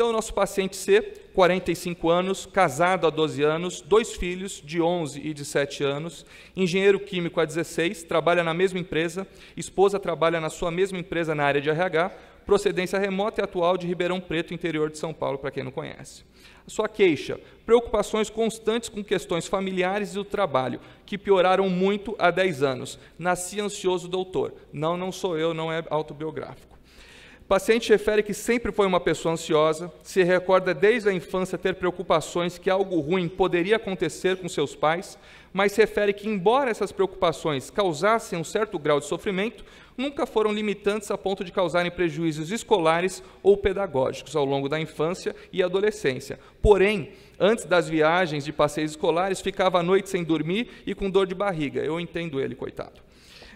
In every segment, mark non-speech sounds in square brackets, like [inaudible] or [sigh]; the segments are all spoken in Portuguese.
Então, o nosso paciente C, 45 anos, casado há 12 anos, dois filhos de 11 e de 7 anos, engenheiro químico há 16, trabalha na mesma empresa, esposa trabalha na sua mesma empresa na área de RH, procedência remota e atual de Ribeirão Preto, interior de São Paulo, para quem não conhece. sua queixa: preocupações constantes com questões familiares e do trabalho, que pioraram muito há 10 anos. Nasci ansioso, doutor. Não, não sou eu, não é autobiográfico paciente refere que sempre foi uma pessoa ansiosa, se recorda desde a infância ter preocupações que algo ruim poderia acontecer com seus pais, mas refere que, embora essas preocupações causassem um certo grau de sofrimento, nunca foram limitantes a ponto de causarem prejuízos escolares ou pedagógicos ao longo da infância e adolescência. Porém, antes das viagens de passeios escolares, ficava à noite sem dormir e com dor de barriga. Eu entendo ele, coitado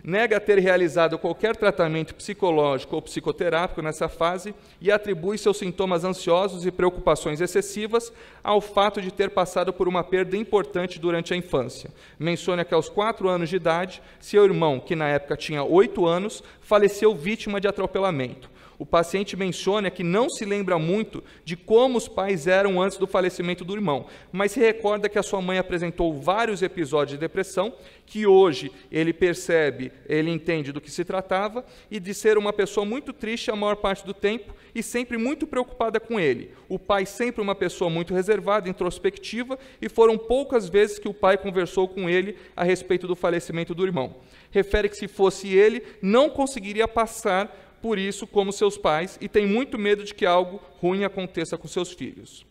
nega ter realizado qualquer tratamento psicológico ou psicoterápico nessa fase e atribui seus sintomas ansiosos e preocupações excessivas ao fato de ter passado por uma perda importante durante a infância. Menciona que aos 4 anos de idade, seu irmão, que na época tinha 8 anos, faleceu vítima de atropelamento. O paciente menciona que não se lembra muito de como os pais eram antes do falecimento do irmão, mas se recorda que a sua mãe apresentou vários episódios de depressão, que hoje ele percebe, ele entende do que se tratava e de ser uma pessoa muito triste a maior parte do tempo e sempre muito preocupada com ele. O pai sempre uma pessoa muito reservada, introspectiva e foram poucas vezes que o pai conversou com ele a respeito do falecimento do irmão. Refere que se fosse ele, não conseguiria passar por isso como seus pais e tem muito medo de que algo ruim aconteça com seus filhos.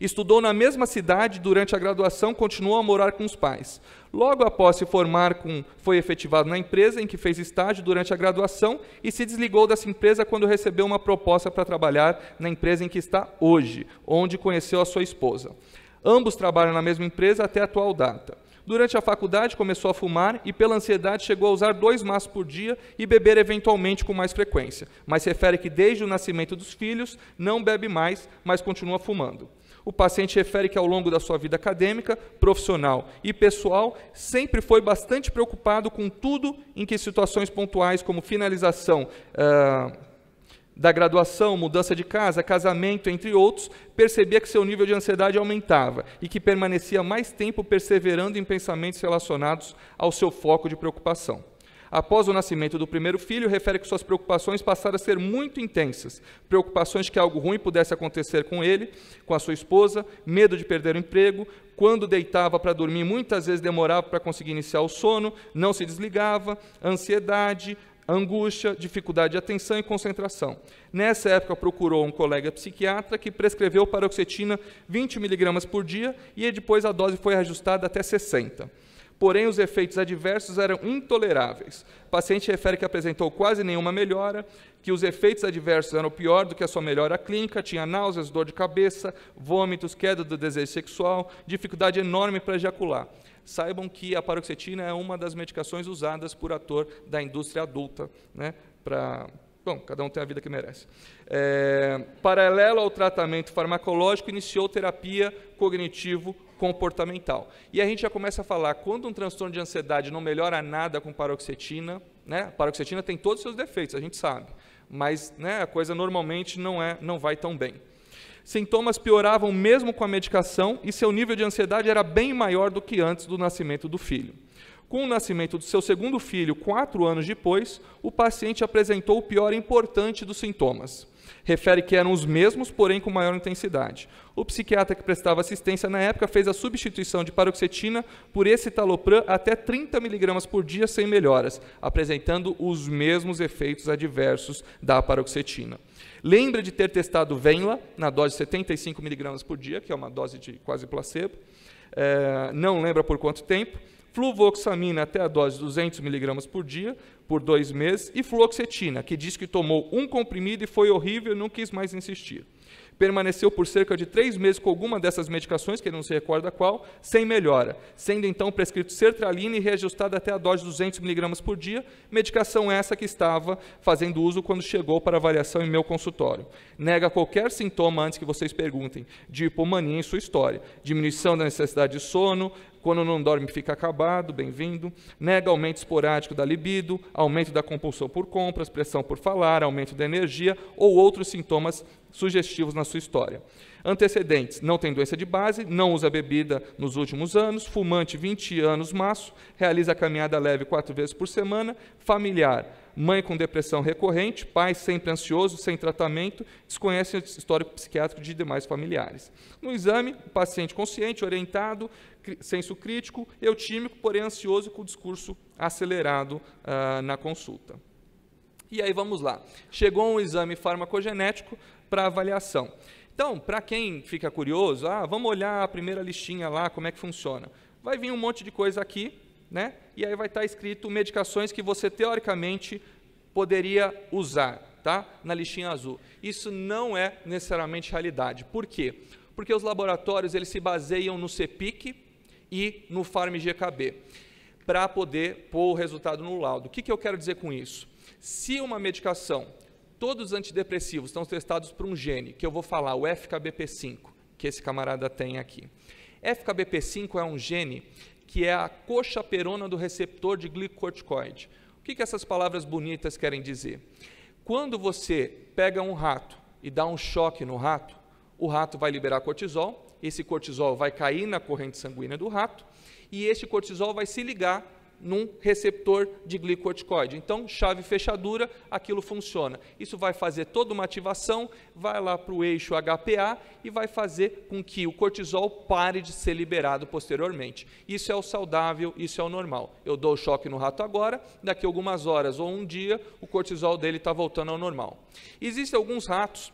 Estudou na mesma cidade durante a graduação, continuou a morar com os pais. Logo após se formar, com, foi efetivado na empresa em que fez estágio durante a graduação e se desligou dessa empresa quando recebeu uma proposta para trabalhar na empresa em que está hoje, onde conheceu a sua esposa. Ambos trabalham na mesma empresa até a atual data. Durante a faculdade, começou a fumar e, pela ansiedade, chegou a usar dois maços por dia e beber eventualmente com mais frequência. Mas refere que, desde o nascimento dos filhos, não bebe mais, mas continua fumando. O paciente refere que, ao longo da sua vida acadêmica, profissional e pessoal, sempre foi bastante preocupado com tudo em que situações pontuais, como finalização. Uh, da graduação, mudança de casa, casamento, entre outros, percebia que seu nível de ansiedade aumentava e que permanecia mais tempo perseverando em pensamentos relacionados ao seu foco de preocupação. Após o nascimento do primeiro filho, refere que suas preocupações passaram a ser muito intensas. Preocupações de que algo ruim pudesse acontecer com ele, com a sua esposa, medo de perder o emprego, quando deitava para dormir, muitas vezes demorava para conseguir iniciar o sono, não se desligava, ansiedade, angústia, dificuldade de atenção e concentração. Nessa época, procurou um colega psiquiatra que prescreveu paroxetina 20 miligramas por dia e depois a dose foi ajustada até 60 porém os efeitos adversos eram intoleráveis. O paciente refere que apresentou quase nenhuma melhora, que os efeitos adversos eram pior do que a sua melhora clínica, tinha náuseas, dor de cabeça, vômitos, queda do desejo sexual, dificuldade enorme para ejacular. Saibam que a paroxetina é uma das medicações usadas por ator da indústria adulta, né, para Bom, cada um tem a vida que merece. É, paralelo ao tratamento farmacológico, iniciou terapia cognitivo comportamental. E a gente já começa a falar, quando um transtorno de ansiedade não melhora nada com paroxetina, né? A paroxetina tem todos os seus defeitos, a gente sabe, mas né, a coisa normalmente não, é, não vai tão bem. Sintomas pioravam mesmo com a medicação e seu nível de ansiedade era bem maior do que antes do nascimento do filho. Com o nascimento do seu segundo filho, quatro anos depois, o paciente apresentou o pior importante dos sintomas, Refere que eram os mesmos, porém com maior intensidade. O psiquiatra que prestava assistência na época fez a substituição de paroxetina por escitalopram até 30 miligramas por dia sem melhoras, apresentando os mesmos efeitos adversos da paroxetina. Lembra de ter testado Venla na dose de 75 miligramas por dia, que é uma dose de quase placebo. É, não lembra por quanto tempo fluvoxamina até a dose de 200 mg por dia, por dois meses, e fluoxetina, que diz que tomou um comprimido e foi horrível e não quis mais insistir. Permaneceu por cerca de três meses com alguma dessas medicações, que ele não se recorda qual, sem melhora, sendo então prescrito sertralina e reajustada até a dose de 200 mg por dia, medicação essa que estava fazendo uso quando chegou para avaliação em meu consultório. Nega qualquer sintoma, antes que vocês perguntem, de hipomania em sua história, diminuição da necessidade de sono, quando não dorme fica acabado, bem-vindo, nega aumento esporádico da libido, aumento da compulsão por compras, pressão por falar, aumento da energia ou outros sintomas sugestivos na sua história. Antecedentes: não tem doença de base, não usa bebida nos últimos anos, fumante 20 anos maço, realiza caminhada leve quatro vezes por semana, familiar mãe com depressão recorrente, pai sempre ansioso, sem tratamento, desconhece o histórico psiquiátrico de demais familiares. No exame, o paciente consciente, orientado, senso crítico, eutímico, porém ansioso com o discurso acelerado ah, na consulta. E aí vamos lá. Chegou um exame farmacogenético para avaliação. Então, para quem fica curioso, ah, vamos olhar a primeira listinha lá, como é que funciona. Vai vir um monte de coisa aqui, né? E aí vai estar tá escrito medicações que você teoricamente poderia usar, tá? Na listinha azul. Isso não é necessariamente realidade. Por quê? Porque os laboratórios eles se baseiam no CEPIC e no FarmGKB para poder pôr o resultado no laudo. O que, que eu quero dizer com isso? Se uma medicação, todos os antidepressivos estão testados por um gene, que eu vou falar, o FKBP5, que esse camarada tem aqui. FKBP5 é um gene que é a coxa perona do receptor de glicocorticoide. O que, que essas palavras bonitas querem dizer? Quando você pega um rato e dá um choque no rato, o rato vai liberar cortisol, esse cortisol vai cair na corrente sanguínea do rato, e este cortisol vai se ligar num receptor de glicorticoide. Então, chave fechadura, aquilo funciona. Isso vai fazer toda uma ativação, vai lá para o eixo HPA e vai fazer com que o cortisol pare de ser liberado posteriormente. Isso é o saudável, isso é o normal. Eu dou o choque no rato agora, daqui algumas horas ou um dia, o cortisol dele está voltando ao normal. Existem alguns ratos,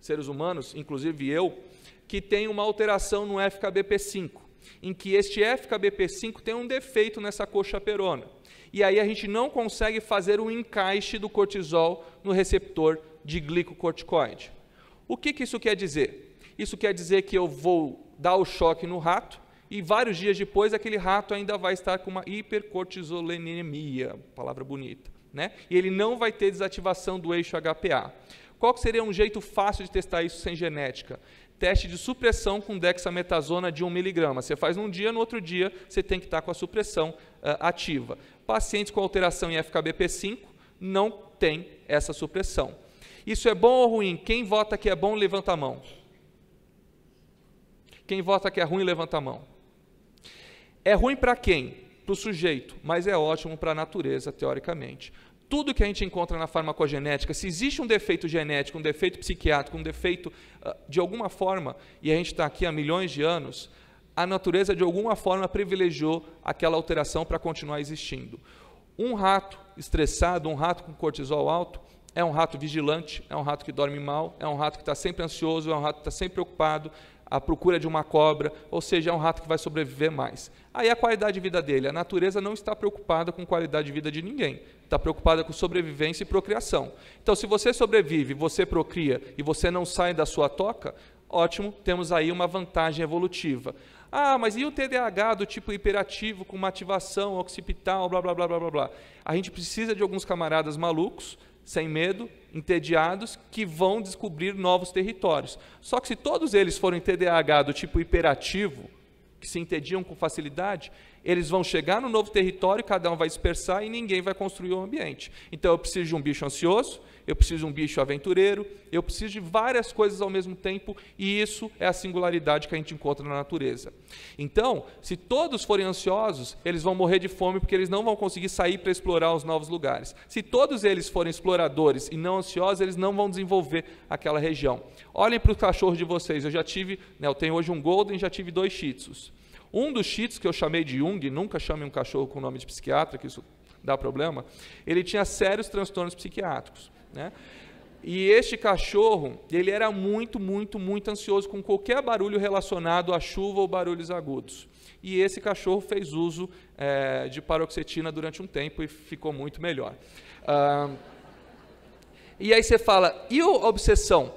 seres humanos, inclusive eu, que tem uma alteração no FKBP5 em que este FKBP5 tem um defeito nessa coxa perona, E aí a gente não consegue fazer o um encaixe do cortisol no receptor de glicocorticoide. O que, que isso quer dizer? Isso quer dizer que eu vou dar o choque no rato e vários dias depois aquele rato ainda vai estar com uma hipercortisolemia, palavra bonita, né? E ele não vai ter desativação do eixo HPA. Qual seria um jeito fácil de testar isso sem genética? teste de supressão com dexametasona de 1mg. Você faz num dia, no outro dia você tem que estar com a supressão uh, ativa. Pacientes com alteração em FKBP5 não têm essa supressão. Isso é bom ou ruim? Quem vota que é bom, levanta a mão. Quem vota que é ruim, levanta a mão. É ruim para quem? Para o sujeito, mas é ótimo para a natureza, teoricamente tudo que a gente encontra na farmacogenética, se existe um defeito genético, um defeito psiquiátrico, um defeito ah, de alguma forma, e a gente está aqui há milhões de anos, a natureza de alguma forma privilegiou aquela alteração para continuar existindo. Um rato estressado, um rato com cortisol alto, é um rato vigilante, é um rato que dorme mal, é um rato que está sempre ansioso, é um rato que está sempre preocupado, a procura de uma cobra, ou seja, é um rato que vai sobreviver mais. Aí a qualidade de vida dele, a natureza não está preocupada com qualidade de vida de ninguém, está preocupada com sobrevivência e procriação. Então, se você sobrevive, você procria e você não sai da sua toca, ótimo, temos aí uma vantagem evolutiva. Ah, mas e o TDAH do tipo hiperativo com uma ativação occipital, blá blá blá blá blá blá. A gente precisa de alguns camaradas malucos, sem medo, entediados que vão descobrir novos territórios. Só que se todos eles forem TDAH do tipo hiperativo, que se entediam com facilidade, eles vão chegar no novo território, cada um vai dispersar e ninguém vai construir o ambiente. Então eu preciso de um bicho ansioso, eu preciso de um bicho aventureiro, eu preciso de várias coisas ao mesmo tempo, e isso é a singularidade que a gente encontra na natureza. Então, se todos forem ansiosos, eles vão morrer de fome porque eles não vão conseguir sair para explorar os novos lugares. Se todos eles forem exploradores e não ansiosos, eles não vão desenvolver aquela região. Olhem para os cachorros de vocês, eu já tive, né, eu tenho hoje um golden, já tive dois shih tzus. Um dos cheats que eu chamei de Jung, nunca chame um cachorro com nome de psiquiatra, que isso dá problema, ele tinha sérios transtornos psiquiátricos. Né? E este cachorro, ele era muito, muito, muito ansioso com qualquer barulho relacionado à chuva ou barulhos agudos. E esse cachorro fez uso é, de paroxetina durante um tempo e ficou muito melhor. Ah, e aí você fala, e a obsessão?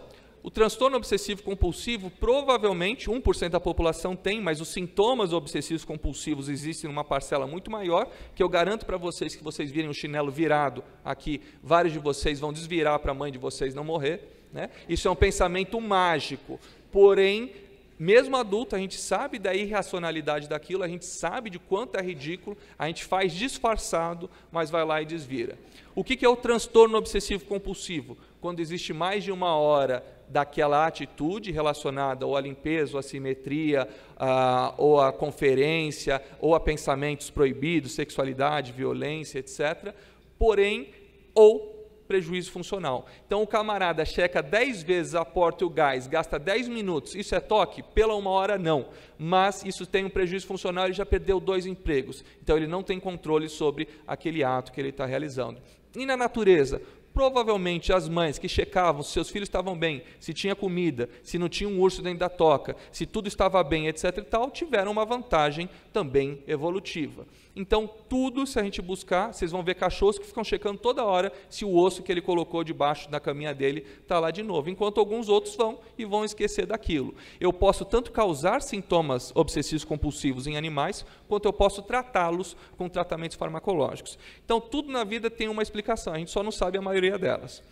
O transtorno obsessivo compulsivo, provavelmente 1% da população tem, mas os sintomas obsessivos compulsivos existem numa parcela muito maior, que eu garanto para vocês que vocês virem o chinelo virado aqui, vários de vocês vão desvirar para a mãe de vocês não morrer. Né? Isso é um pensamento mágico, porém, mesmo adulto, a gente sabe da irracionalidade daquilo, a gente sabe de quanto é ridículo, a gente faz disfarçado, mas vai lá e desvira. O que é o transtorno obsessivo compulsivo? Quando existe mais de uma hora daquela atitude relacionada ou à limpeza, ou à simetria, a, ah, ou à conferência, ou a pensamentos proibidos, sexualidade, violência, etc. Porém, ou prejuízo funcional. Então o camarada checa 10 vezes a porta e o gás, gasta 10 minutos, isso é toque? Pela uma hora não, mas isso tem um prejuízo funcional, ele já perdeu dois empregos, então ele não tem controle sobre aquele ato que ele está realizando. E na natureza, Provavelmente as mães que checavam se seus filhos estavam bem, se tinha comida, se não tinha um urso dentro da toca, se tudo estava bem, etc. e tal, tiveram uma vantagem também evolutiva. Então, tudo, se a gente buscar, vocês vão ver cachorros que ficam checando toda hora se o osso que ele colocou debaixo da caminha dele está lá de novo, enquanto alguns outros vão e vão esquecer daquilo. Eu posso tanto causar sintomas obsessivos compulsivos em animais, quanto eu posso tratá-los com tratamentos farmacológicos. Então, tudo na vida tem uma explicação, a gente só não sabe a maioria maioria delas.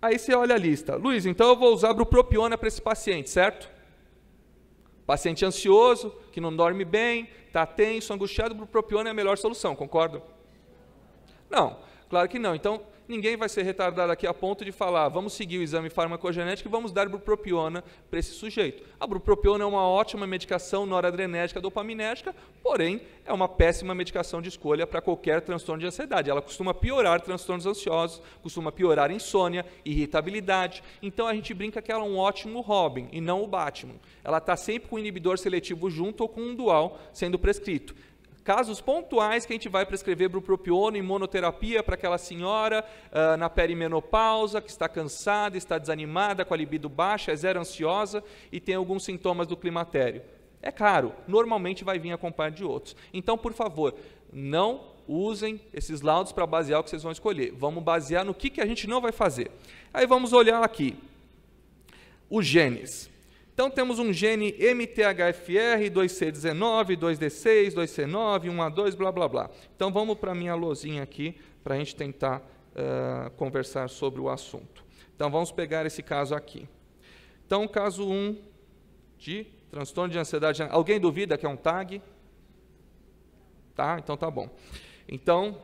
aí você olha a lista. Luiz, então eu vou usar bupropiona para esse paciente, certo? Paciente ansioso, que não dorme bem, está tenso, angustiado, bupropiona é a melhor solução, Concordo? Não, claro que não. Então, ninguém vai ser retardado aqui a ponto de falar, vamos seguir o exame farmacogenético e vamos dar bupropiona para esse sujeito. A bupropiona é uma ótima medicação noradrenética, dopaminérgica, porém é uma péssima medicação de escolha para qualquer transtorno de ansiedade. Ela costuma piorar transtornos ansiosos, costuma piorar insônia, irritabilidade. Então a gente brinca que ela é um ótimo Robin e não o Batman. Ela está sempre com o inibidor seletivo junto ou com um dual sendo prescrito casos pontuais que a gente vai prescrever bupropiona em monoterapia para aquela senhora uh, na perimenopausa, que está cansada, está desanimada, com a libido baixa, é zero ansiosa e tem alguns sintomas do climatério. É caro, normalmente vai vir acompanhado de outros. Então, por favor, não usem esses laudos para basear o que vocês vão escolher. Vamos basear no que, que a gente não vai fazer. Aí vamos olhar aqui. Os genes. Então temos um gene MTHFR, 2C19, 2D6, 2C9, 1A2, blá blá blá. Então vamos para a minha lousinha aqui para a gente tentar uh, conversar sobre o assunto. Então vamos pegar esse caso aqui. Então, caso 1 de transtorno de ansiedade. Alguém duvida que é um TAG? Tá? Então tá bom. Então,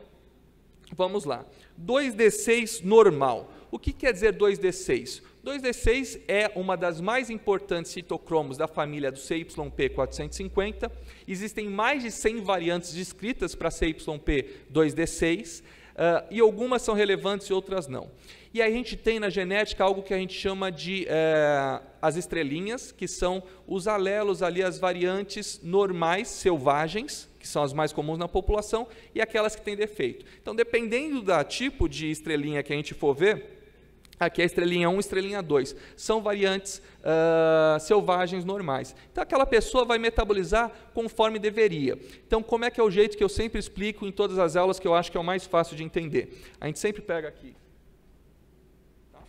vamos lá. 2D6 normal. O que quer dizer 2D6? 2D6 é uma das mais importantes citocromos da família do CYP450. Existem mais de 100 variantes descritas para CYP2D6 uh, ah, e algumas são relevantes e outras não. E a gente tem na genética algo que a gente chama de uh, as estrelinhas, que são os alelos ali, as variantes normais, selvagens, que são as mais comuns na população, e aquelas que têm defeito. Então, dependendo do tipo de estrelinha que a gente for ver, Aqui é estrelinha 1, estrelinha 2. São variantes uh, selvagens normais. Então, aquela pessoa vai metabolizar conforme deveria. Então, como é que é o jeito que eu sempre explico em todas as aulas, que eu acho que é o mais fácil de entender? A gente sempre pega aqui. Tá.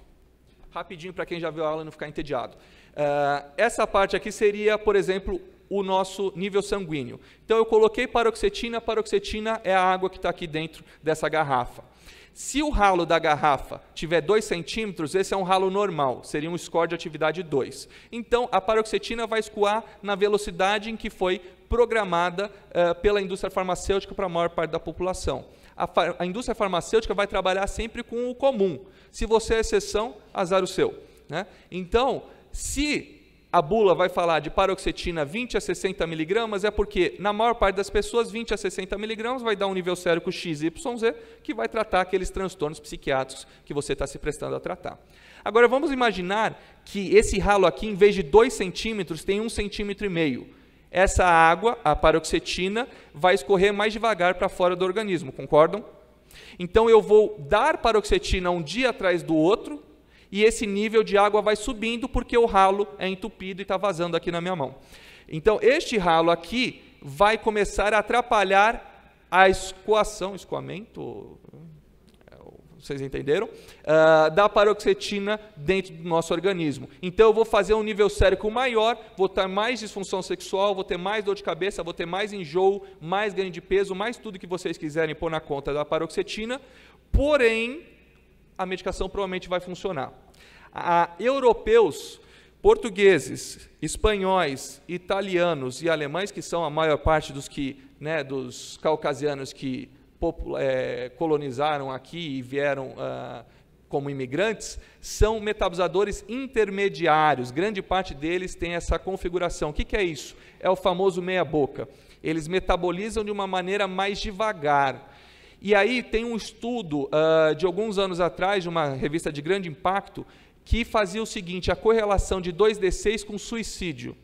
Rapidinho, para quem já viu a aula não ficar entediado. Uh, essa parte aqui seria, por exemplo, o nosso nível sanguíneo. Então, eu coloquei paroxetina, paroxetina é a água que está aqui dentro dessa garrafa. Se o ralo da garrafa tiver 2 centímetros, esse é um ralo normal, seria um score de atividade 2. Então, a paroxetina vai escoar na velocidade em que foi programada uh, pela indústria farmacêutica para a maior parte da população. A, a indústria farmacêutica vai trabalhar sempre com o comum. Se você é exceção, azar o seu. Né? Então, se a bula vai falar de paroxetina 20 a 60 miligramas é porque, na maior parte das pessoas, 20 a 60 miligramas vai dar um nível sérico XYZ, que vai tratar aqueles transtornos psiquiátricos que você está se prestando a tratar. Agora, vamos imaginar que esse ralo aqui, em vez de 2 centímetros, tem 1,5 um centímetro e meio. Essa água, a paroxetina, vai escorrer mais devagar para fora do organismo, concordam? Então, eu vou dar paroxetina um dia atrás do outro, e esse nível de água vai subindo porque o ralo é entupido e está vazando aqui na minha mão. Então, este ralo aqui vai começar a atrapalhar a escoação, escoamento, vocês entenderam? Uh, da paroxetina dentro do nosso organismo. Então eu vou fazer um nível sérico maior, vou ter mais disfunção sexual, vou ter mais dor de cabeça, vou ter mais enjoo, mais ganho de peso, mais tudo que vocês quiserem pôr na conta da paroxetina. Porém, a medicação provavelmente vai funcionar. A europeus, portugueses, espanhóis, italianos e alemães, que são a maior parte dos que, né, dos caucasianos que é, colonizaram aqui e vieram ah, como imigrantes, são metabolizadores intermediários. Grande parte deles tem essa configuração. O que, que é isso? É o famoso meia-boca. Eles metabolizam de uma maneira mais devagar e aí tem um estudo uh, de alguns anos atrás, de uma revista de grande impacto, que fazia o seguinte: a correlação de 2D6 com suicídio.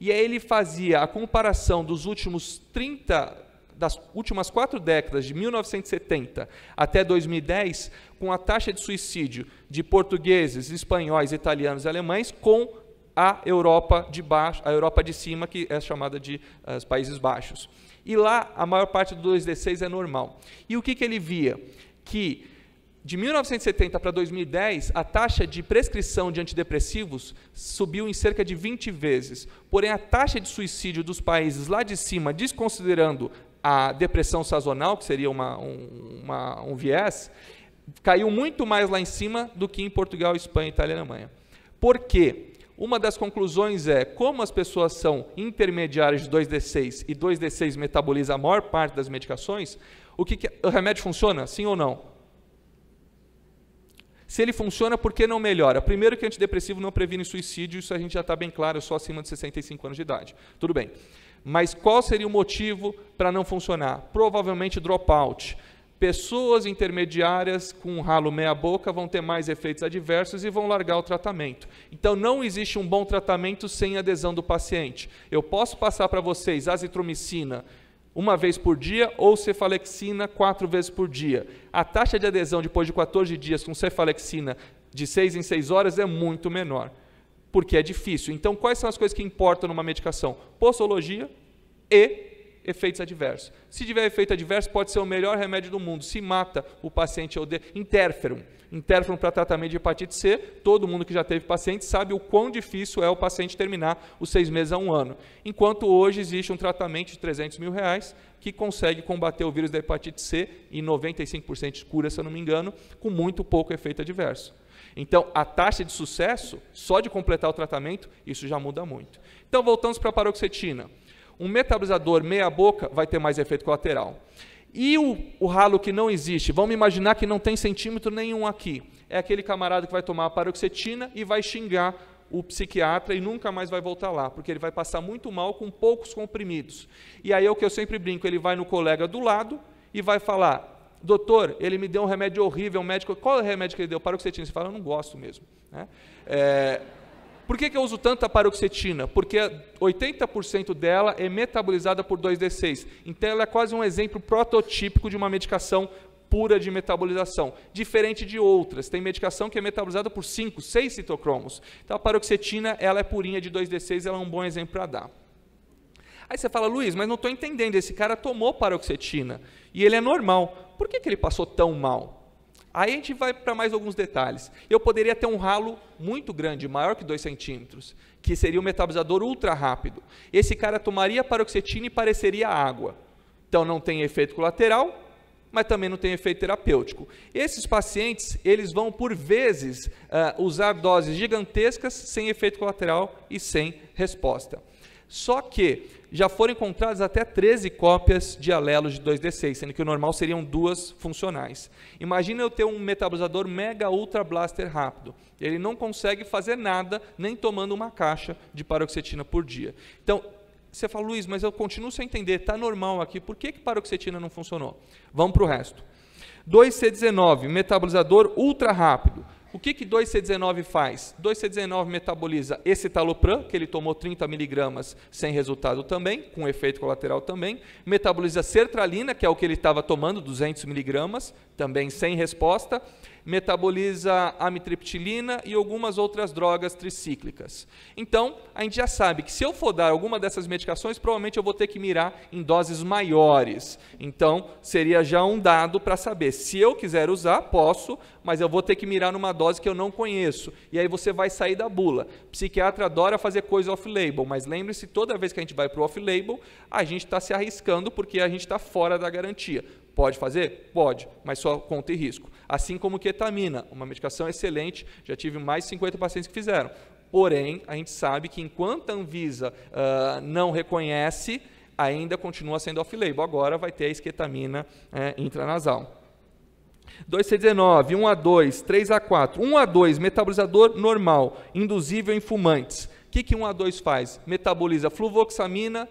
E aí ele fazia a comparação dos últimos 30 das últimas quatro décadas, de 1970 até 2010, com a taxa de suicídio de portugueses, espanhóis, italianos e alemães, com a Europa de baixo, a Europa de cima, que é chamada de uh, Países Baixos. E lá a maior parte do 2D6 é normal. E o que, que ele via? Que de 1970 para 2010, a taxa de prescrição de antidepressivos subiu em cerca de 20 vezes. Porém, a taxa de suicídio dos países lá de cima, desconsiderando a depressão sazonal, que seria uma, um, uma, um viés, caiu muito mais lá em cima do que em Portugal, Espanha, Itália e Alemanha. Por quê? Uma das conclusões é como as pessoas são intermediárias de 2D6 e 2D6 metaboliza a maior parte das medicações, o que, que o remédio funciona? Sim ou não? Se ele funciona, por que não melhora? Primeiro que antidepressivo não previne suicídio, isso a gente já está bem claro, só acima de 65 anos de idade. Tudo bem. Mas qual seria o motivo para não funcionar? Provavelmente dropout pessoas intermediárias com um ralo meia-boca vão ter mais efeitos adversos e vão largar o tratamento. Então, não existe um bom tratamento sem adesão do paciente. Eu posso passar para vocês azitromicina uma vez por dia ou cefalexina quatro vezes por dia. A taxa de adesão depois de 14 dias com cefalexina de 6 em 6 horas é muito menor, porque é difícil. Então, quais são as coisas que importam numa medicação? Posologia e efeitos adversos. Se tiver efeito adverso, pode ser o melhor remédio do mundo. Se mata o paciente ou de interferon. Interferon para tratamento de hepatite C, todo mundo que já teve paciente sabe o quão difícil é o paciente terminar os seis meses a um ano. Enquanto hoje existe um tratamento de 300 mil reais que consegue combater o vírus da hepatite C em 95% de cura, se eu não me engano, com muito pouco efeito adverso. Então, a taxa de sucesso, só de completar o tratamento, isso já muda muito. Então, voltamos para a paroxetina. Um metabolizador meia-boca vai ter mais efeito colateral. E o, o, ralo que não existe? Vamos imaginar que não tem centímetro nenhum aqui. É aquele camarada que vai tomar a paroxetina e vai xingar o psiquiatra e nunca mais vai voltar lá, porque ele vai passar muito mal com poucos comprimidos. E aí é o que eu sempre brinco: ele vai no colega do lado e vai falar. Doutor, ele me deu um remédio horrível, um médico. Qual é o remédio que ele deu? Paroxetina. Você fala, eu não gosto mesmo. Né? É, por que, que eu uso tanta paroxetina? Porque 80% dela é metabolizada por 2D6. Então ela é quase um exemplo prototípico de uma medicação pura de metabolização, diferente de outras. Tem medicação que é metabolizada por 5, 6 citocromos. Então a paroxetina, ela é purinha de 2D6, ela é um bom exemplo para dar. Aí você fala, Luiz, mas não estou entendendo, esse cara tomou paroxetina e ele é normal. Por que, que ele passou tão mal? Aí a gente vai para mais alguns detalhes. Eu poderia ter um ralo muito grande, maior que 2 centímetros, que seria um metabolizador ultra rápido. Esse cara tomaria paroxetina e pareceria água. Então não tem efeito colateral, mas também não tem efeito terapêutico. Esses pacientes, eles vão por vezes uh, usar doses gigantescas sem efeito colateral e sem resposta. Só que já foram encontradas até 13 cópias de alelos de 2D6, sendo que o normal seriam duas funcionais. Imagina eu ter um metabolizador mega ultra blaster rápido. Ele não consegue fazer nada nem tomando uma caixa de paroxetina por dia. Então, você fala, Luiz, mas eu continuo sem entender, está normal aqui, por que, que paroxetina não funcionou? Vamos para o resto. 2C19, metabolizador ultra rápido. O que, que 2C19 faz? 2C19 metaboliza esse que ele tomou 30 miligramas sem resultado também, com efeito colateral também. Metaboliza sertralina, que é o que ele estava tomando, 200 miligramas, também sem resposta metaboliza amitriptilina e algumas outras drogas tricíclicas. Então, a gente já sabe que se eu for dar alguma dessas medicações, provavelmente eu vou ter que mirar em doses maiores. Então, seria já um dado para saber. Se eu quiser usar, posso, mas eu vou ter que mirar numa dose que eu não conheço. E aí você vai sair da bula. psiquiatra adora fazer coisa off-label, mas lembre-se, toda vez que a gente vai para o off-label, a gente está se arriscando porque a gente está fora da garantia. Pode fazer? Pode, mas só conta e risco. Assim como ketamina, uma medicação excelente, já tive mais de 50 pacientes que fizeram. Porém, a gente sabe que enquanto a Anvisa uh, não reconhece, ainda continua sendo off-label. Agora vai ter a esquetamina eh, intranasal. 2C19, 1A2, 3A4, 1A2, metabolizador normal, induzível em fumantes. O que, que 1A2 faz? Metaboliza fluvoxamina,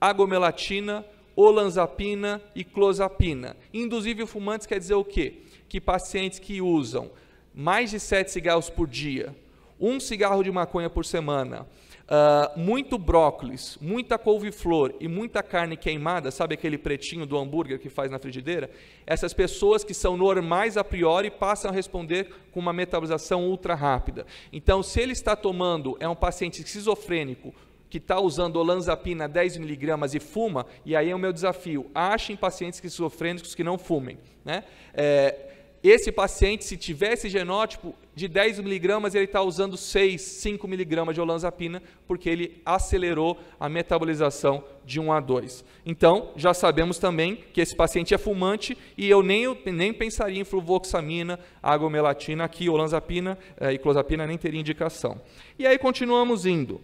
agomelatina, olanzapina e clozapina. Induzível fumantes quer dizer o quê? Que pacientes que usam mais de sete cigarros por dia, um cigarro de maconha por semana, uh, muito brócolis, muita couve-flor e muita carne queimada, sabe aquele pretinho do hambúrguer que faz na frigideira? Essas pessoas que são normais a priori passam a responder com uma metabolização ultra rápida. Então, se ele está tomando, é um paciente esquizofrênico que está usando olanzapina 10mg e fuma, e aí é o meu desafio, achem pacientes esquizofrênicos que não fumem. Né? É, esse paciente, se tivesse genótipo de 10mg, ele está usando 6, 5mg de olanzapina, porque ele acelerou a metabolização de 1 a 2. Então, já sabemos também que esse paciente é fumante e eu nem, nem pensaria em fluvoxamina, agomelatina aqui, olanzapina e é, clozapina nem teria indicação. E aí continuamos indo.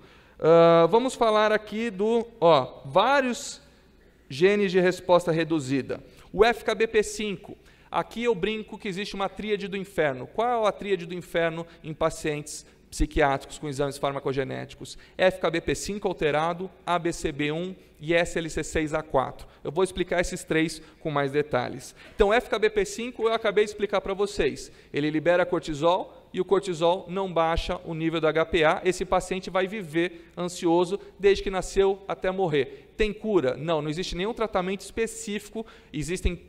Ah, vamos falar aqui do ó, vários genes de resposta reduzida. O FKBP5. Aqui eu brinco que existe uma tríade do inferno. Qual é a tríade do inferno em pacientes psiquiátricos com exames farmacogenéticos? FKBP5 alterado, ABCB1 e SLC6A4. Eu vou explicar esses três com mais detalhes. Então, FKBP5 eu acabei de explicar para vocês. Ele libera cortisol, e o cortisol não baixa o nível do HPA. Esse paciente vai viver ansioso desde que nasceu até morrer. Tem cura? Não, não existe nenhum tratamento específico. Existem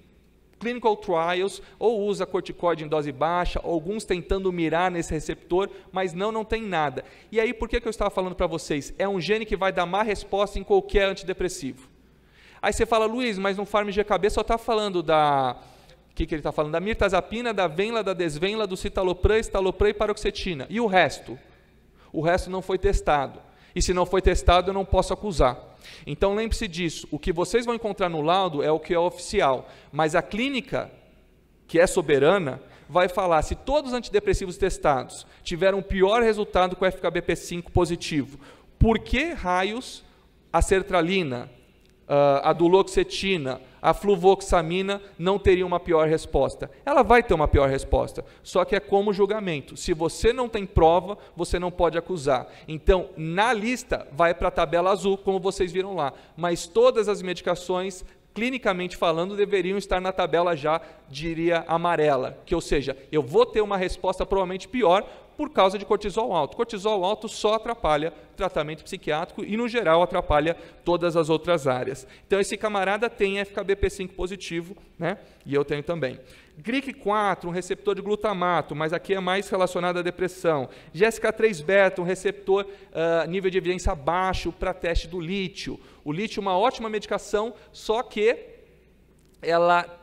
clinical trials, ou usa corticoide em dose baixa, alguns tentando mirar nesse receptor, mas não, não tem nada. E aí, por que, que eu estava falando para vocês? É um gene que vai dar má resposta em qualquer antidepressivo. Aí você fala, Luiz, mas no FarmG só está falando da o que, que ele está falando? Da mirtazapina, da venla, da desvenla, do citalopram, estalopram e paroxetina. E o resto? O resto não foi testado. E se não foi testado, eu não posso acusar. Então lembre-se disso. O que vocês vão encontrar no laudo é o que é oficial. Mas a clínica, que é soberana, vai falar se todos os antidepressivos testados tiveram pior resultado com o FKBP5 positivo. Por que raios a sertralina, ah, a duloxetina, a fluvoxamina não teria uma pior resposta. Ela vai ter uma pior resposta, só que é como julgamento. Se você não tem prova, você não pode acusar. Então, na lista, vai para a tabela azul, como vocês viram lá. Mas todas as medicações, clinicamente falando, deveriam estar na tabela já, diria, amarela. Que, ou seja, eu vou ter uma resposta provavelmente pior, por causa de cortisol alto. Cortisol alto só atrapalha tratamento psiquiátrico e, no geral, atrapalha todas as outras áreas. Então, esse camarada tem FKBP5 positivo, né? E eu tenho também. GRIC4, um receptor de glutamato, mas aqui é mais relacionado à depressão. GSK3-beta, um receptor uh, nível de evidência baixo para teste do lítio. O lítio é uma ótima medicação, só que ela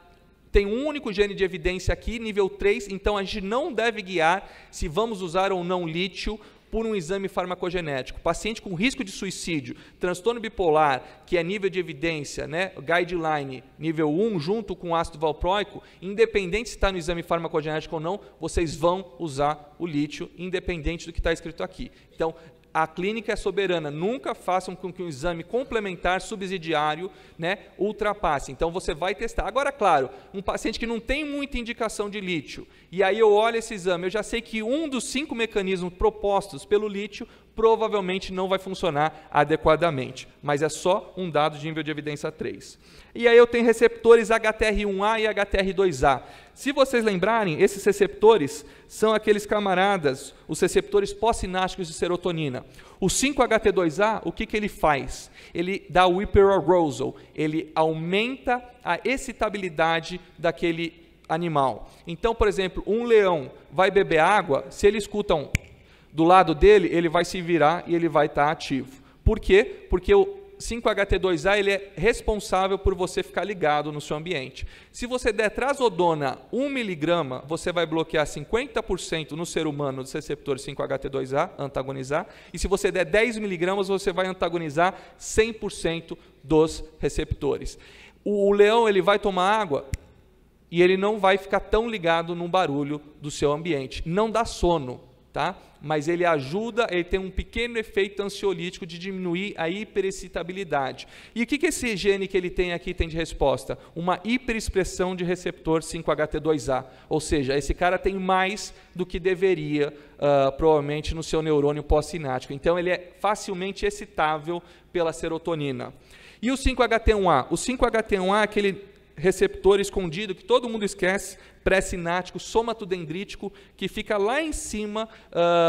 tem um único gene de evidência aqui, nível 3, então a gente não deve guiar se vamos usar ou não lítio por um exame farmacogenético. Paciente com risco de suicídio, transtorno bipolar, que é nível de evidência, né, guideline nível 1, junto com ácido valproico, independente se está no exame farmacogenético ou não, vocês vão usar o lítio, independente do que está escrito aqui. Então, a clínica é soberana. Nunca façam com que um exame complementar subsidiário né, ultrapasse. Então você vai testar. Agora, claro, um paciente que não tem muita indicação de lítio, e aí eu olho esse exame, eu já sei que um dos cinco mecanismos propostos pelo lítio provavelmente não vai funcionar adequadamente, mas é só um dado de nível de evidência 3. E aí eu tenho receptores HTR1A e HTR2A. Se vocês lembrarem, esses receptores são aqueles camaradas, os receptores pós sinásticos de serotonina. O 5-HT2A, o que, que ele faz? Ele dá o hyperarousal, ele aumenta a excitabilidade daquele animal. Então, por exemplo, um leão vai beber água, se ele escuta um do lado dele, ele vai se virar e ele vai estar tá ativo. Por quê? Porque o 5-HT2A ele é responsável por você ficar ligado no seu ambiente. Se você der trazodona 1 miligrama, você vai bloquear 50% no ser humano dos receptores 5-HT2A, antagonizar. E se você der 10 miligramas, você vai antagonizar 100% dos receptores. O, o leão ele vai tomar água, e ele não vai ficar tão ligado no barulho do seu ambiente. Não dá sono tá? Mas ele ajuda, ele tem um pequeno efeito ansiolítico de diminuir a hiperexcitabilidade. E o que, que esse gene que ele tem aqui tem de resposta? Uma hiperexpressão de receptor 5HT2A. Ou seja, esse cara tem mais do que deveria, uh, provavelmente, no seu neurônio pós-sinático. Então, ele é facilmente excitável pela serotonina. E o 5HT1A? O 5HT1A é aquele receptor escondido que todo mundo esquece, pré-sinático, somatodendrítico, que fica lá em cima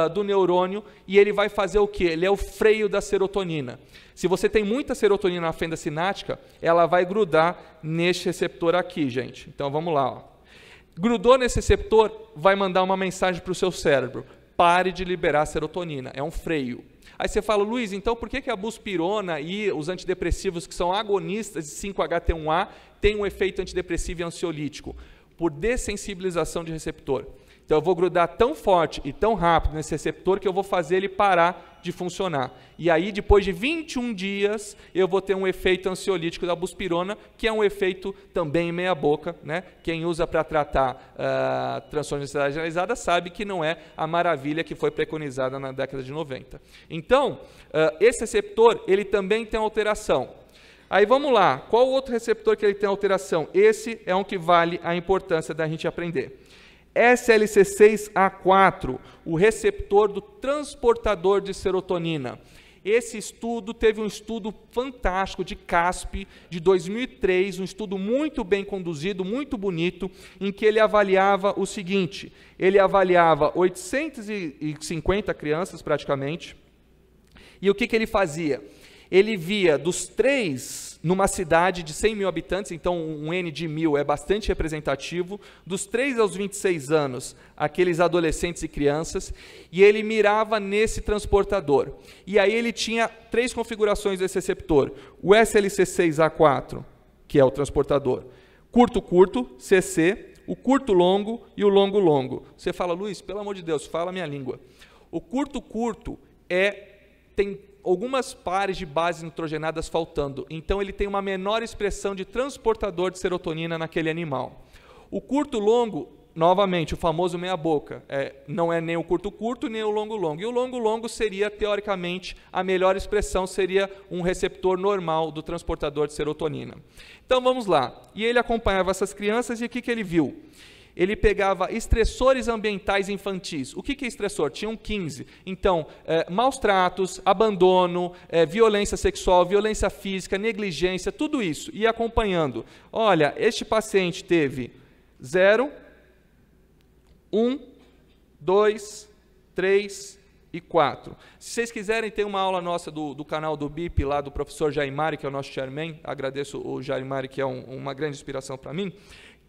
uh, do neurônio e ele vai fazer o que? Ele é o freio da serotonina. Se você tem muita serotonina na fenda sinática, ela vai grudar neste receptor aqui, gente. Então vamos lá. Ó. Grudou nesse receptor, vai mandar uma mensagem para o seu cérebro. Pare de liberar serotonina, é um freio. Aí você fala, Luiz, então por que, que a buspirona e os antidepressivos que são agonistas de 5-HT1A têm um efeito antidepressivo e ansiolítico? por dessensibilização de receptor. Então eu vou grudar tão forte e tão rápido nesse receptor que eu vou fazer ele parar de funcionar. E aí, depois de 21 dias, eu vou ter um efeito ansiolítico da buspirona, que é um efeito também meia boca. Né? Quem usa para tratar uh, transtorno de ansiedade generalizada sabe que não é a maravilha que foi preconizada na década de 90. Então, uh, esse receptor ele também tem alteração Aí vamos lá, qual o outro receptor que ele tem alteração? Esse é um que vale a importância da gente aprender. SLC6A4, o receptor do transportador de serotonina. Esse estudo teve um estudo fantástico de CASP de 2003, um estudo muito bem conduzido, muito bonito, em que ele avaliava o seguinte: ele avaliava 850 crianças praticamente, e o que, que ele fazia? ele via dos três, numa cidade de 100 mil habitantes, então um N de mil é bastante representativo, dos 3 aos 26 anos, aqueles adolescentes e crianças, e ele mirava nesse transportador. E aí ele tinha três configurações desse receptor: o SLC6A4, que é o transportador, curto-curto, CC, o curto-longo e o longo-longo. Você fala, Luiz, pelo amor de Deus, fala a minha língua. O curto-curto é tem algumas pares de bases nitrogenadas faltando, então ele tem uma menor expressão de transportador de serotonina naquele animal. O curto longo, novamente, o famoso meia boca, é, não é nem o curto curto nem o longo longo. E o longo longo seria teoricamente a melhor expressão seria um receptor normal do transportador de serotonina. Então vamos lá. E ele acompanhava essas crianças e o que, que ele viu? ele pegava estressores ambientais infantis. O que, que é estressor? Tinham 15. Então, é, maus tratos, abandono, é, violência sexual, violência física, negligência, tudo isso. E acompanhando. Olha, este paciente teve 0, 1, 2, 3 e 4. Se vocês quiserem, tem uma aula nossa do, do canal do BIP, lá do professor Jaimari, que é o nosso chairman. Agradeço o Jaimari, que é um, uma grande inspiração para mim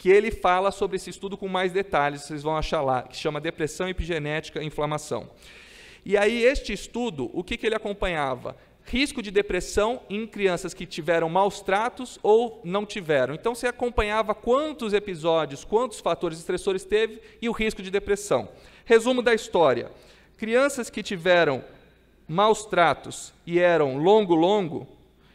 que ele fala sobre esse estudo com mais detalhes, vocês vão achar lá, que chama Depressão Epigenética e Inflamação. E aí, este estudo, o que, que ele acompanhava? risco de depressão em crianças que tiveram maus tratos ou não tiveram. Então você acompanhava quantos episódios, quantos fatores estressores teve e o risco de depressão. Resumo da história: crianças que tiveram maus tratos e eram longo longo,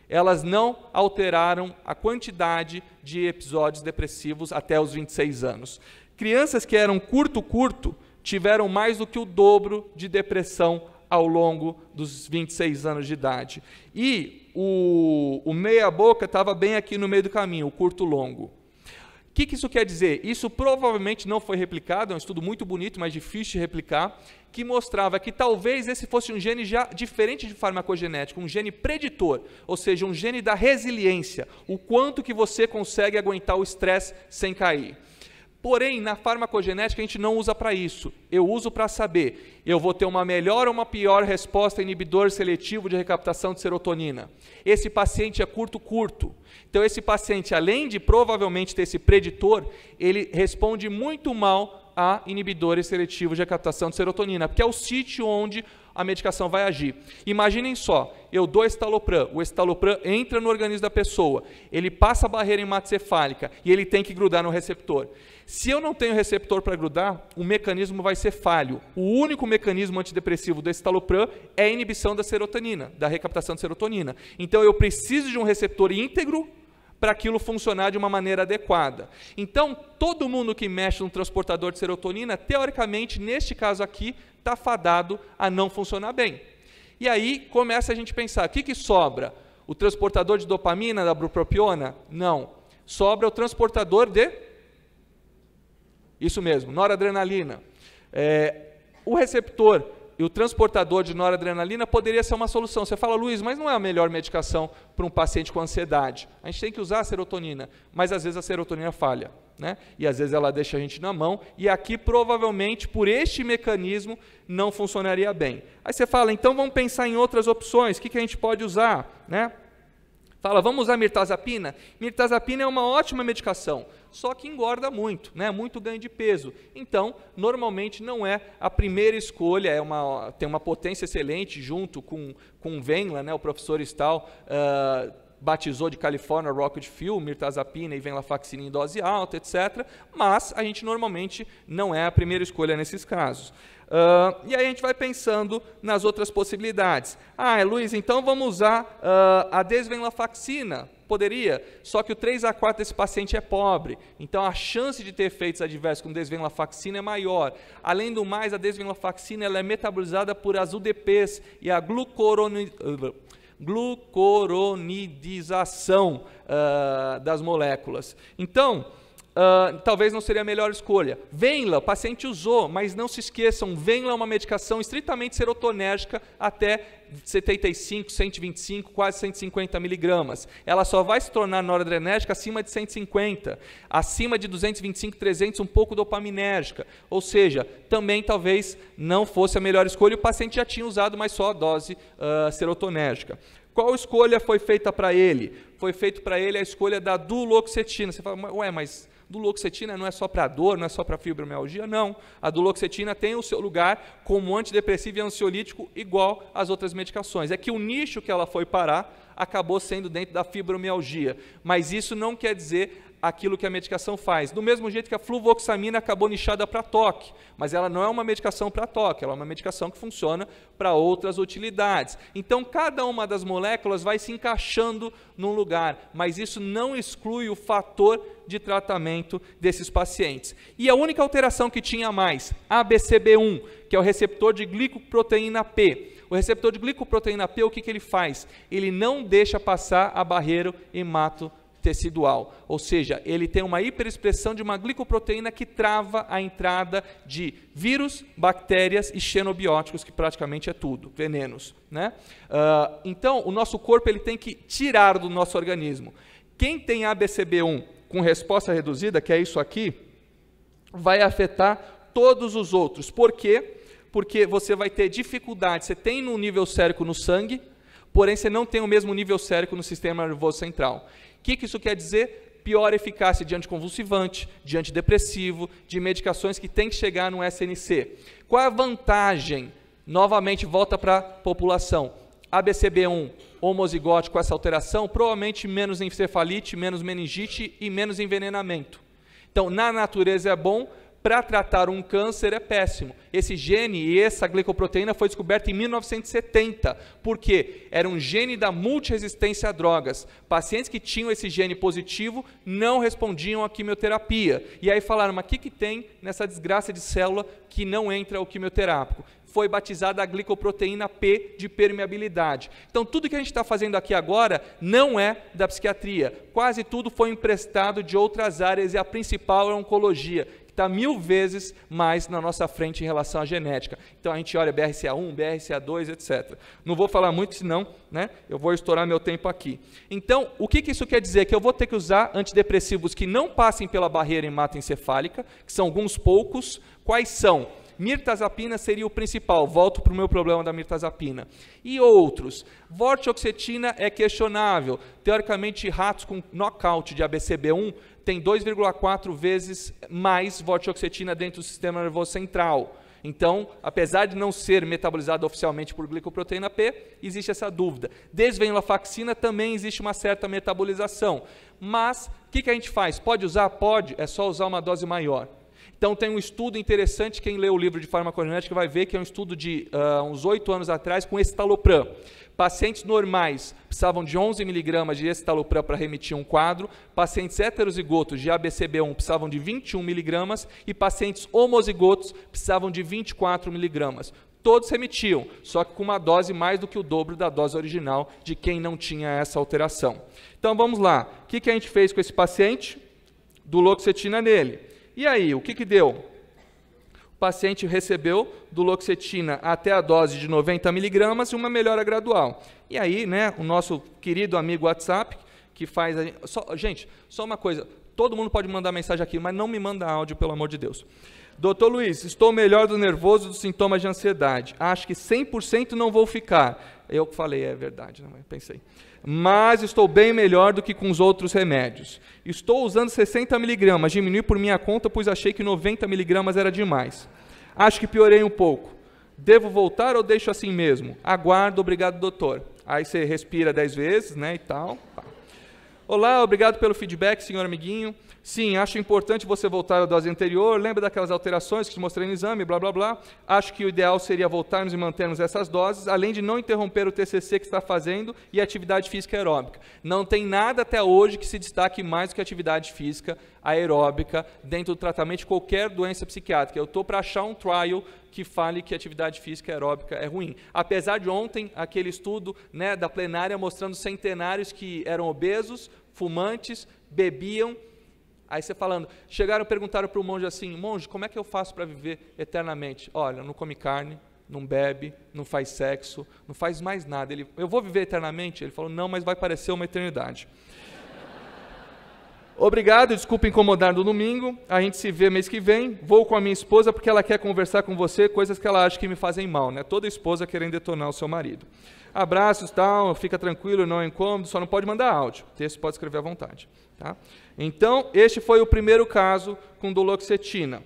elas não alteraram a quantidade de episódios depressivos até os 26 anos. Crianças que eram curto-curto tiveram mais do que o dobro de depressão ao longo dos 26 anos de idade. E o, o meia-boca estava bem aqui no meio do caminho, o curto-longo que, que isso quer dizer? Isso provavelmente não foi replicado, é um estudo muito bonito, mas difícil de replicar, que mostrava que talvez esse fosse um gene já diferente de farmacogenético, um gene preditor, ou seja, um gene da resiliência, o quanto que você consegue aguentar o estresse sem cair. Porém, na farmacogenética a gente não usa para isso. Eu uso para saber, eu vou ter uma melhor ou uma pior resposta a inibidor seletivo de recaptação de serotonina. Esse paciente é curto curto. Então esse paciente, além de provavelmente ter esse preditor, ele responde muito mal a inibidores seletivos de recaptação de serotonina, porque é o sítio onde a medicação vai agir. Imaginem só, eu dou estalopram, o estalopram entra no organismo da pessoa, ele passa a barreira hematocefálica e ele tem que grudar no receptor. Se eu não tenho receptor para grudar, o mecanismo vai ser falho. O único mecanismo antidepressivo do estalopram é a inibição da serotonina, da recaptação de serotonina. Então eu preciso de um receptor íntegro para aquilo funcionar de uma maneira adequada. Então, todo mundo que mexe no transportador de serotonina, teoricamente, neste caso aqui, está fadado a não funcionar bem. E aí começa a gente pensar: o que, que sobra? O transportador de dopamina da bupropiona? Não. Sobra o transportador de. Isso mesmo, noradrenalina. É, o receptor e o transportador de noradrenalina poderia ser uma solução. Você fala, Luiz, mas não é a melhor medicação para um paciente com ansiedade. A gente tem que usar a serotonina, mas às vezes a serotonina falha. Né? E às vezes ela deixa a gente na mão, e aqui provavelmente por este mecanismo não funcionaria bem. Aí você fala, então vamos pensar em outras opções, o que, que a gente pode usar? Né? Fala, vamos usar mirtazapina? Mirtazapina é uma ótima medicação, só que engorda muito, né? muito ganho de peso. Então, normalmente não é a primeira escolha, é uma, tem uma potência excelente junto com, com Venla, né? o professor Stahl, uh, batizou de California Rocket Fuel, mirtazapina e venlafaxina em dose alta, etc. Mas a gente normalmente não é a primeira escolha nesses casos. Uh, e aí a gente vai pensando nas outras possibilidades. Ah, Luiz, então vamos usar uh, a desvenlafaxina. Poderia, só que o 3 a 4 desse paciente é pobre, então a chance de ter efeitos adversos com desvenlafaxina é maior. Além do mais, a desvenlafaxina ela é metabolizada por as UDPs e a glucoronidização uh, ah, das moléculas. Então, uh, talvez não seria a melhor escolha. Venla, o paciente usou, mas não se esqueçam, Venla é uma medicação estritamente serotonérgica até 75, 125, quase 150 miligramas. Ela só vai se tornar noradrenérgica acima de 150, acima de 225, 300, um pouco dopaminérgica. Ou seja, também talvez não fosse a melhor escolha, o paciente já tinha usado, mas só a dose uh, serotonérgica. Qual escolha foi feita para ele? Foi feito para ele a escolha da duloxetina. Você fala, ué, mas Duloxetina não é só para dor, não é só para fibromialgia, não. A duloxetina tem o seu lugar como antidepressivo e ansiolítico igual às outras medicações. É que o nicho que ela foi parar acabou sendo dentro da fibromialgia, mas isso não quer dizer aquilo que a medicação faz. Do mesmo jeito que a fluvoxamina acabou nichada para toque, mas ela não é uma medicação para toque, ela é uma medicação que funciona para outras utilidades. Então, cada uma das moléculas vai se encaixando num lugar, mas isso não exclui o fator de tratamento desses pacientes. E a única alteração que tinha mais, ABCB1, que é o receptor de glicoproteína P. O receptor de glicoproteína P, o que, que ele faz? Ele não deixa passar a barreira hemato tecidual, ou seja, ele tem uma hiperexpressão de uma glicoproteína que trava a entrada de vírus, bactérias e xenobióticos, que praticamente é tudo, venenos. Né? Uh, então, o nosso corpo ele tem que tirar do nosso organismo. Quem tem ABCB1 com resposta reduzida, que é isso aqui, vai afetar todos os outros. Por quê? Porque você vai ter dificuldade, você tem no nível sérico no sangue, porém você não tem o mesmo nível sérico no sistema nervoso central que, que isso quer dizer? Pior eficácia de anticonvulsivante, de antidepressivo, de medicações que tem que chegar no SNC. Qual a vantagem? Novamente, volta para a população. ABCB1 homozigótico com essa alteração, provavelmente menos encefalite, menos meningite e menos envenenamento. Então, na natureza é bom, para tratar um câncer é péssimo. Esse gene e essa glicoproteína foi descoberta em 1970, porque era um gene da multiresistência a drogas. Pacientes que tinham esse gene positivo não respondiam à quimioterapia. E aí falaram, mas o que, que tem nessa desgraça de célula que não entra o quimioterápico? foi batizada a glicoproteína P de permeabilidade. Então, tudo que a gente está fazendo aqui agora não é da psiquiatria. Quase tudo foi emprestado de outras áreas e a principal é a oncologia está mil vezes mais na nossa frente em relação à genética. Então a gente olha BRCA1, BRCA2, etc. Não vou falar muito, senão né, eu vou estourar meu tempo aqui. Então, o que, que isso quer dizer? Que eu vou ter que usar antidepressivos que não passem pela barreira hematoencefálica, que são alguns poucos. Quais são? Mirtazapina seria o principal. Volto para o meu problema da mirtazapina. E outros. Vortioxetina é questionável. Teoricamente, ratos com knockout de ABCB1 têm 2,4 vezes mais vortioxetina dentro do sistema nervoso central. Então, apesar de não ser metabolizado oficialmente por glicoproteína P, existe essa dúvida. Desvenlafaxina também existe uma certa metabolização. Mas, o que, que a gente faz? Pode usar? Pode, é só usar uma dose maior. Então tem um estudo interessante, quem lê o livro de farmacogenética vai ver que é um estudo de uh, uns oito anos atrás com estalopram. Pacientes normais precisavam de 11 miligramas de estalopram para remitir um quadro, pacientes heterozigotos de ABCB1 precisavam de 21 miligramas e pacientes homozigotos precisavam de 24 miligramas. Todos remitiam, só que com uma dose mais do que o dobro da dose original de quem não tinha essa alteração. Então vamos lá, o que, que a gente fez com esse paciente? Duloxetina nele e aí, o que, que deu? O paciente recebeu duloxetina até a dose de 90 miligramas e uma melhora gradual. E aí, né, o nosso querido amigo WhatsApp, que faz... A... Só, gente, só uma coisa, todo mundo pode mandar mensagem aqui, mas não me manda áudio, pelo amor de Deus. Doutor Luiz, estou melhor do nervoso dos sintomas de ansiedade. Acho que 100% não vou ficar. Eu falei, é verdade, não, né, pensei mas estou bem melhor do que com os outros remédios. Estou usando 60 miligramas, diminui por minha conta, pois achei que 90 miligramas era demais. Acho que piorei um pouco. Devo voltar ou deixo assim mesmo? Aguardo, obrigado, doutor. Aí você respira 10 vezes, né, e tal. Olá, obrigado pelo feedback, senhor amiguinho. Sim, acho importante você voltar à dose anterior. Lembra daquelas alterações que te mostrei no exame, blá blá blá. Acho que o ideal seria voltarmos e mantermos essas doses, além de não interromper o TCC que está fazendo e a atividade física aeróbica. Não tem nada até hoje que se destaque mais do que a atividade física aeróbica dentro do tratamento de qualquer doença psiquiátrica. Eu estou para achar um trial que fale que atividade física aeróbica é ruim. Apesar de ontem aquele estudo né, da plenária mostrando centenários que eram obesos, fumantes, bebiam Aí você falando, chegaram e perguntaram para o monge assim: monge, como é que eu faço para viver eternamente? Olha, não come carne, não bebe, não faz sexo, não faz mais nada. Ele, eu vou viver eternamente? Ele falou: não, mas vai parecer uma eternidade. [laughs] Obrigado, desculpa incomodar no domingo. A gente se vê mês que vem. Vou com a minha esposa porque ela quer conversar com você coisas que ela acha que me fazem mal, né? Toda esposa querendo detonar o seu marido abraços, tal, fica tranquilo, não é incômodo, só não pode mandar áudio. O texto pode escrever à vontade. Tá? Então, este foi o primeiro caso com doloxetina.